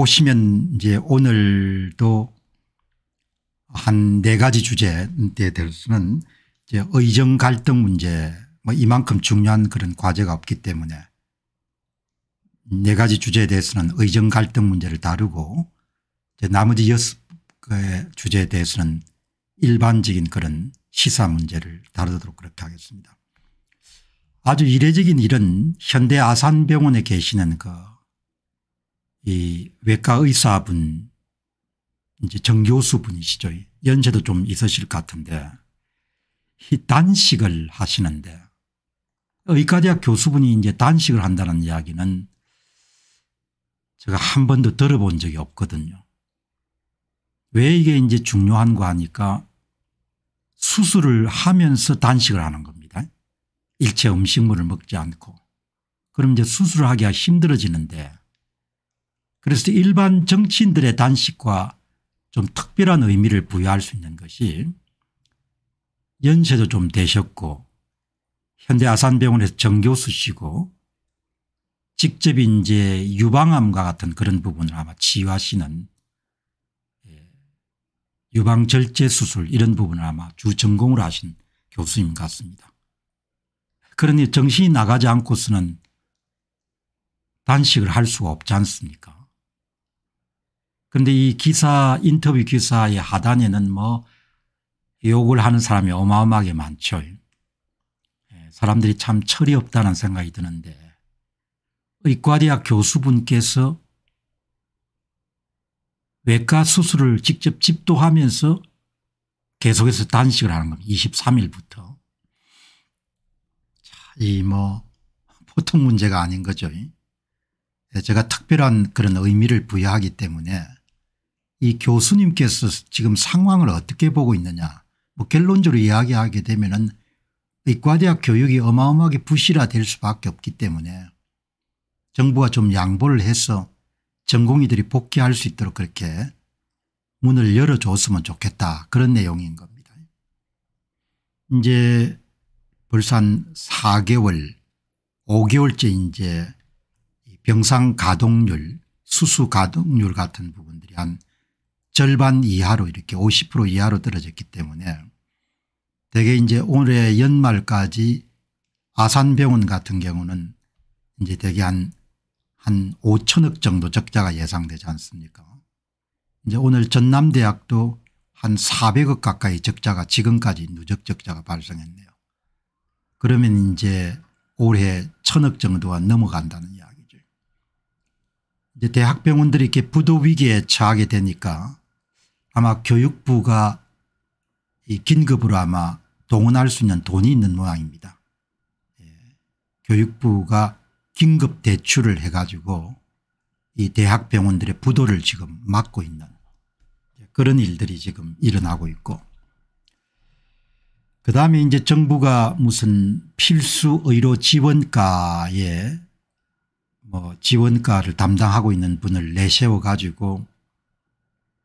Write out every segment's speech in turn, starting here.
보시면 이제 오늘도 한 네 가지 주제에 대해서는 이제 의정 갈등 문제 뭐 이만큼 중요한 그런 과제가 없기 때문에 네 가지 주제에 대해서는 의정 갈등 문제를 다루고 이제 나머지 여섯 개 주제에 대해서는 일반적인 그런 시사 문제를 다루도록 그렇게 하겠습니다. 아주 이례적인 일은 현대 아산병원에 계시는 그이 외과 의사분 이제 정교수분이시죠. 연세도 좀 있으실 것 같은데 단식을 하시는데 의과대학 교수분이 이제 단식을 한다는 이야기는 제가 한 번도 들어본 적이 없거든요. 왜 이게 이제 중요한거 하니까 수술을 하면서 단식을 하는 겁니다. 일체 음식물을 먹지 않고. 그럼 이제 수술을 하기가 힘들어지는데 그래서 일반 정치인들의 단식과 좀 특별한 의미를 부여할 수 있는 것이 연세도 좀 되셨고 현대아산병원에서 정교수시고 직접 이제 유방암과 같은 그런 부분을 아마 치유하시는 예, 유방절제 수술 이런 부분을 아마 주전공을 하신 교수님 같습니다. 그러니 정신이 나가지 않고서는 단식을 할 수가 없지 않습니까 그런데 이 기사 인터뷰 기사의 하단에는 뭐 욕을 하는 사람이 어마어마하게 많죠. 예, 사람들이 참 철이 없다는 생각이 드는데 의과대학 교수분께서 외과 수술을 직접 집도하면서 계속해서 단식을 하는 겁니다. 23일부터. 이뭐 보통 문제가 아닌 거죠. 예, 제가 특별한 그런 의미를 부여하기 때문에 이 교수님께서 지금 상황을 어떻게 보고 있느냐 뭐 결론적으로 이야기하게 되면 은 의과대학 교육이 어마어마하게 부실화될 수밖에 없기 때문에 정부가 좀 양보를 해서 전공의들이 복귀할 수 있도록 그렇게 문을 열어줬으면 좋겠다 그런 내용인 겁니다. 이제 벌써 한 4개월 5개월째 이제 병상 가동률 수수 가동률 같은 부분들이 한 절반 이하로 이렇게 50% 이하로 떨어졌기 때문에 대개 이제 올해 연말까지 아산병원 같은 경우는 이제 대개 한, 한 5천억 정도 적자가 예상되지 않습니까 이제 오늘 전남대학도 한 400억 가까이 적자가 지금까지 누적 적자가 발생했네요. 그러면 이제 올해 천억 정도가 넘어간다는 이야기죠. 이제 대학병원들이 이렇게 부도 위기에 처하게 되니까 아마 교육부가 이 긴급으로 아마 동원할 수 있는 돈이 있는 모양입니다. 예. 교육부가 긴급 대출을 해가지고 이 대학 병원들의 부도를 지금 막고 있는 그런 일들이 지금 일어나고 있고 그 다음에 이제 정부가 무슨 필수 의료 지원가에 뭐 지원가를 담당하고 있는 분을 내세워 가지고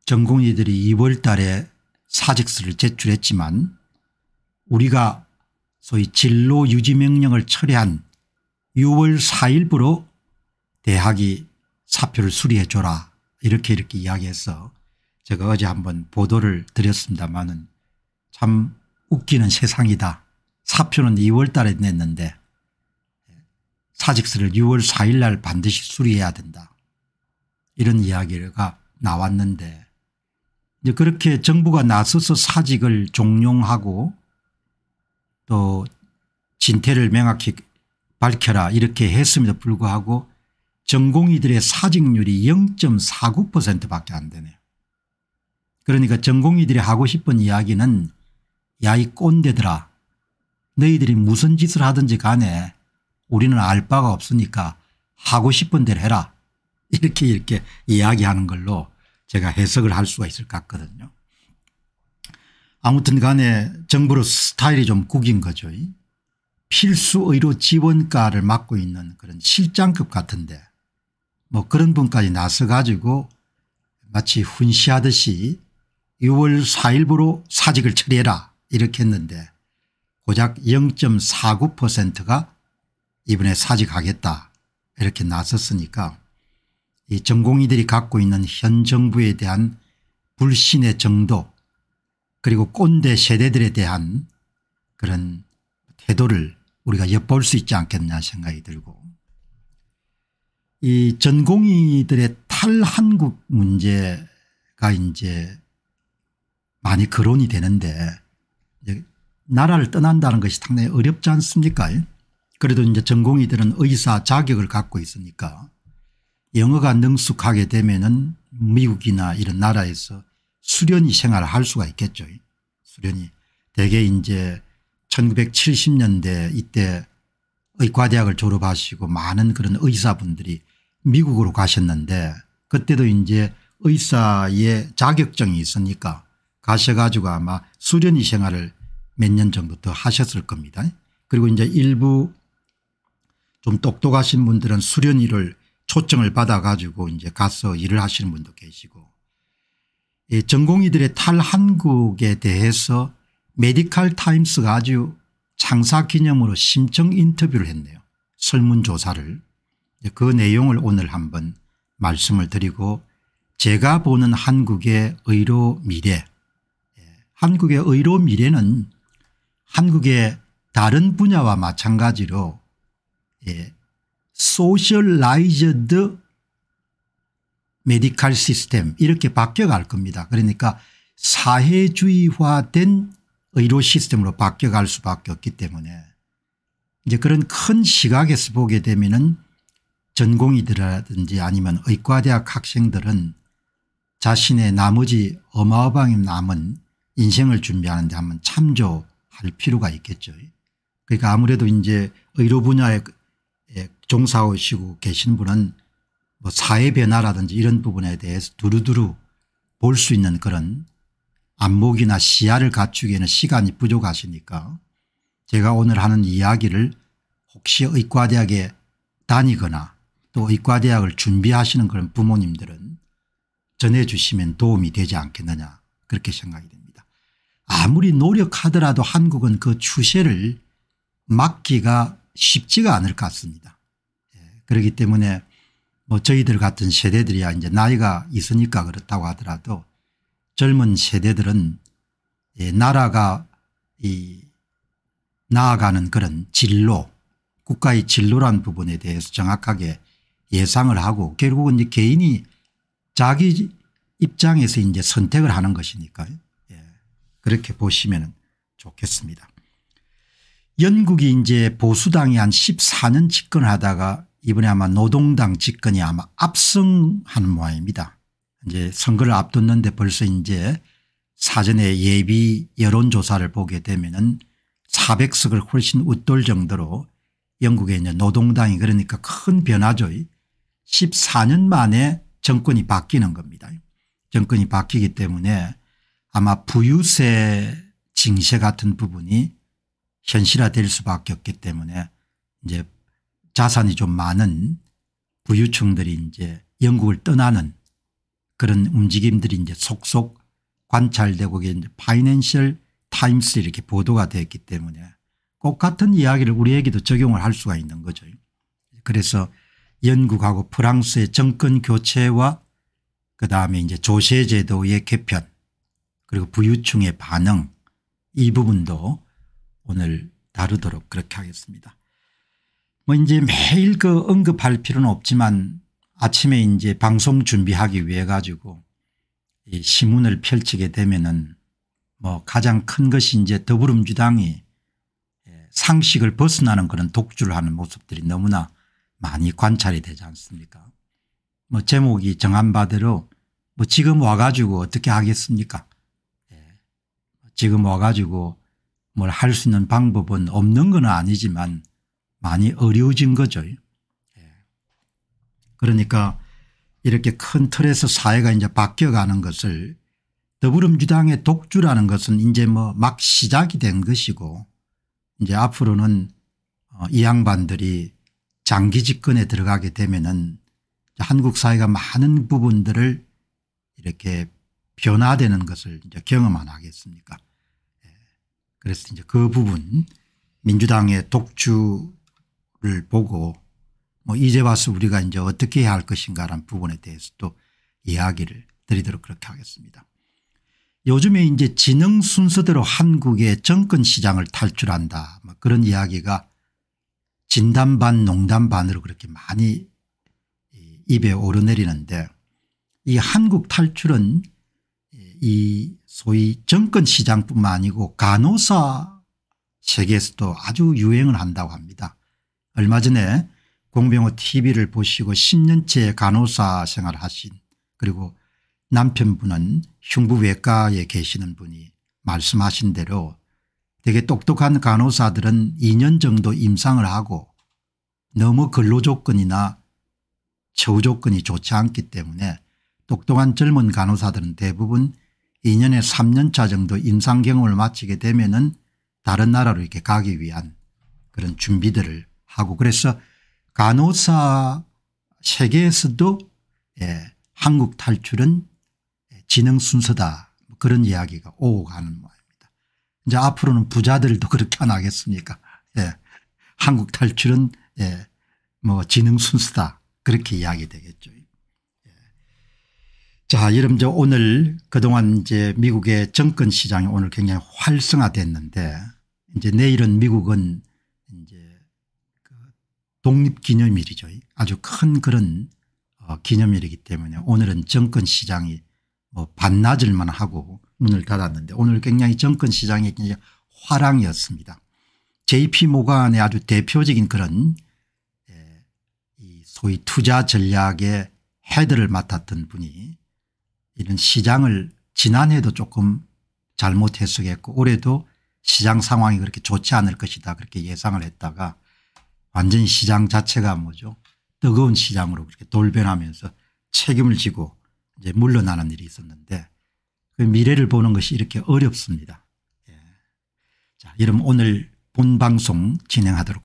전공의들이 2월 달에 사직서를 제출했지만 우리가 소위 진로 유지 명령을 철회한 6월 4일부로 대학이 사표를 수리해 줘라 이렇게 이렇게 이야기해서 제가 어제 한번 보도를 드렸습니다마는 참 웃기는 세상이다. 사표는 2월 달에 냈는데 사직서를 6월 4일 날 반드시 수리해야 된다. 이런 이야기가 나왔는데 이제 그렇게 정부가 나서서 사직을 종용하고 또진태를 명확히 밝혀라 이렇게 했음에도 불구하고 전공의들의 사직률이 0.49% 밖에 안 되네요. 그러니까 전공의들이 하고 싶은 이야기는 야 이 꼰대들아 너희들이 무슨 짓을 하든지 간에 우리는 알 바가 없으니까 하고 싶은 대로 해라 이렇게 이렇게 이야기하는 걸로 제가 해석을 할 수가 있을 것 같거든요. 아무튼 간에 정부로 스타일이 좀 구긴 거죠. 필수 의료 지원과를 맡고 있는 그런 실장급 같은데 뭐 그런 분까지 나서 가지고 마치 훈시하듯이 6월 4일부로 사직을 처리해라 이렇게 했는데 고작 0.49%가 이번에 사직하겠다 이렇게 나섰으니까 이 전공의들이 갖고 있는 현 정부에 대한 불신의 정도 그리고 꼰대 세대들에 대한 그런 태도를 우리가 엿볼 수 있지 않겠냐 생각이 들고 이 전공의들의 탈한국 문제가 이제 많이 거론이 되는데 나라를 떠난다는 것이 상당히 어렵지 않습니까 그래도 이제 전공의들은 의사 자격을 갖고 있으니까 영어가 능숙하게 되면은 미국이나 이런 나라에서 수련이 생활을 할 수가 있겠죠. 수련이. 대개 이제 1970년대 이때 의과대학을 졸업하시고 많은 그런 의사분들이 미국으로 가셨는데 그때도 이제 의사의 자격증이 있으니까 가셔가지고 아마 수련이 생활을 몇년 정도 더 하셨을 겁니다. 그리고 이제 일부 좀 똑똑하신 분들은 수련이를 초청을 받아가지고 이제 가서 일을 하시는 분도 계시고 예, 전공의들의 탈한국에 대해서 메디칼 타임스가 아주 창사 기념으로 심층 인터뷰를 했네요. 설문조사를. 그 내용을 오늘 한번 말씀을 드리고 제가 보는 한국의 의료 미래 예, 한국의 의료 미래는 한국의 다른 분야와 마찬가지로 소셜라이즈드 메디칼 시스템 이렇게 바뀌어갈 겁니다. 그러니까 사회주의화된 의료 시스템으로 바뀌어갈 수밖에 없기 때문에 이제 그런 큰 시각에서 보게 되면은 전공이라든지 아니면 의과대학 학생들은 자신의 나머지 어마어마하게 남은 인생을 준비하는데 한번 참조할 필요가 있겠죠. 그러니까 아무래도 이제 의료 분야에 종사하시고 계신 분은 뭐 사회 변화라든지 이런 부분에 대해서 두루두루 볼 수 있는 그런 안목이나 시야를 갖추기에는 시간이 부족하시니까 제가 오늘 하는 이야기를 혹시 의과대학에 다니거나 또 의과대학을 준비하시는 그런 부모님들은 전해주시면 도움이 되지 않겠느냐 그렇게 생각이 됩니다. 아무리 노력하더라도 한국은 그 추세를 막기가 쉽지가 않을 것 같습니다. 그렇기 때문에 뭐 저희들 같은 세대들이야 이제 나이가 있으니까 그렇다고 하더라도 젊은 세대들은 예, 나라가 이 나아가는 그런 진로 국가의 진로란 부분에 대해서 정확하게 예상을 하고 결국은 이제 개인이 자기 입장에서 이제 선택을 하는 것이니까요. 예, 그렇게 보시면 좋겠습니다. 영국이 이제 보수당이 한 14년 집권하다가 이번에 아마 노동당 집권이 아마 압승한 모양입니다. 이제 선거를 앞뒀는데 벌써 이제 사전에 예비 여론조사를 보게 되면은 400석을 훨씬 웃돌 정도로 영국의 이제 노동당이 그러니까 큰 변화죠. 14년 만에 정권이 바뀌는 겁니다. 정권이 바뀌기 때문에 아마 부유세 징세 같은 부분이 현실화될 수밖에 없기 때문에 이제 자산이 좀 많은 부유층들이 이제 영국을 떠나는 그런 움직임들이 이제 속속 관찰되고 이제 파이낸셜 타임스 이렇게 보도가 됐기 때문에 꼭 같은 이야기를 우리에게도 적용을 할 수가 있는 거죠. 그래서 영국하고 프랑스의 정권 교체와 그다음에 이제 조세 제도의 개편 그리고 부유층의 반응 이 부분도 오늘 다루도록 그렇게 하겠습니다. 뭐 이제 매일 그 언급할 필요는 없지만 아침에 이제 방송 준비하기 위해 가지고 이 시문을 펼치게 되면은 뭐 가장 큰 것이 이제 더불어민주당이 예, 상식을 벗어나는 그런 독주를 하는 모습들이 너무나 많이 관찰이 되지 않습니까 뭐 제목이 정한 바대로 뭐 지금 와가지고 어떻게 하겠습니까 예. 지금 와가지고 뭘 할 수 있는 방법은 없는 건 아니지만 많이 어려워진 거죠. 예. 그러니까 이렇게 큰 틀에서 사회가 이제 바뀌어가는 것을 더불어민주당의 독주라는 것은 이제 뭐 막 시작이 된 것이고 이제 앞으로는 어, 이 양반들이 장기 집권에 들어가게 되면은 한국 사회가 많은 부분들을 이렇게 변화되는 것을 이제 경험 안 하겠습니까. 예. 그래서 이제 그 부분 민주당의 독주 를 보고 뭐 이제 와서 우리가 이제 어떻게 해야 할 것인가라는 부분에 대해서도 이야기를 드리도록 그렇게 하겠습니다. 요즘에 이제 지능 순서대로 한국의 정권 시장을 탈출한다 뭐 그런 이야기가 진단 반 농담 반으로 그렇게 많이 입에 오르내리는데 이 한국 탈출은 이 소위 정권 시장뿐만 아니고 간호사 세계에서도 아주 유행을 한다고 합니다. 얼마 전에 공병호 tv를 보시고 10년째 간호사 생활 하신 그리고 남편분은 흉부외과에 계시는 분이 말씀하신 대로 되게 똑똑한 간호사들은 2년 정도 임상을 하고 너무 근로조건이나 처우조건이 좋지 않기 때문에 똑똑한 젊은 간호사들은 대부분 2년에 3년차 정도 임상 경험을 마치게 되면 은 다른 나라로 이렇게 가기 위한 그런 준비들을 하고 그래서 간호사 세계에서도 예, 한국 탈출은 예, 지능 순서다 뭐 그런 이야기가 오고 가는 모양입니다. 이제 앞으로는 부자들도 그렇게 안 하겠습니까 예, 한국 탈출은 예, 뭐 지능 순서다 그렇게 이야기 되겠죠. 예. 자, 여러분 오늘 그동안 이제 미국의 정권 시장이 오늘 굉장히 활성화됐는데 이제 내일은 미국은 이제 그 독립기념일이죠. 아주 큰 그런 어 기념일이기 때문에 오늘은 정권시장이 뭐 반나절만 하고 문을 닫았는데 오늘 굉장히 정권시장이 굉장히 화랑이었습니다. JP 모간의 아주 대표적인 그런 예, 소위 투자 전략의 헤드를 맡았던 분이 이런 시장을 지난해도 조금 잘못 해석했고 올해도 시장 상황이 그렇게 좋지 않을 것이다 그렇게 예상을 했다가 완전히 시장 자체가 뭐죠 뜨거운 시장으로 그렇게 돌변하면서 책임을 지고 이제 물러나는 일이 있었는데 그 미래를 보는 것이 이렇게 어렵습니다. 예. 자, 여러분 오늘 본 방송 진행하도록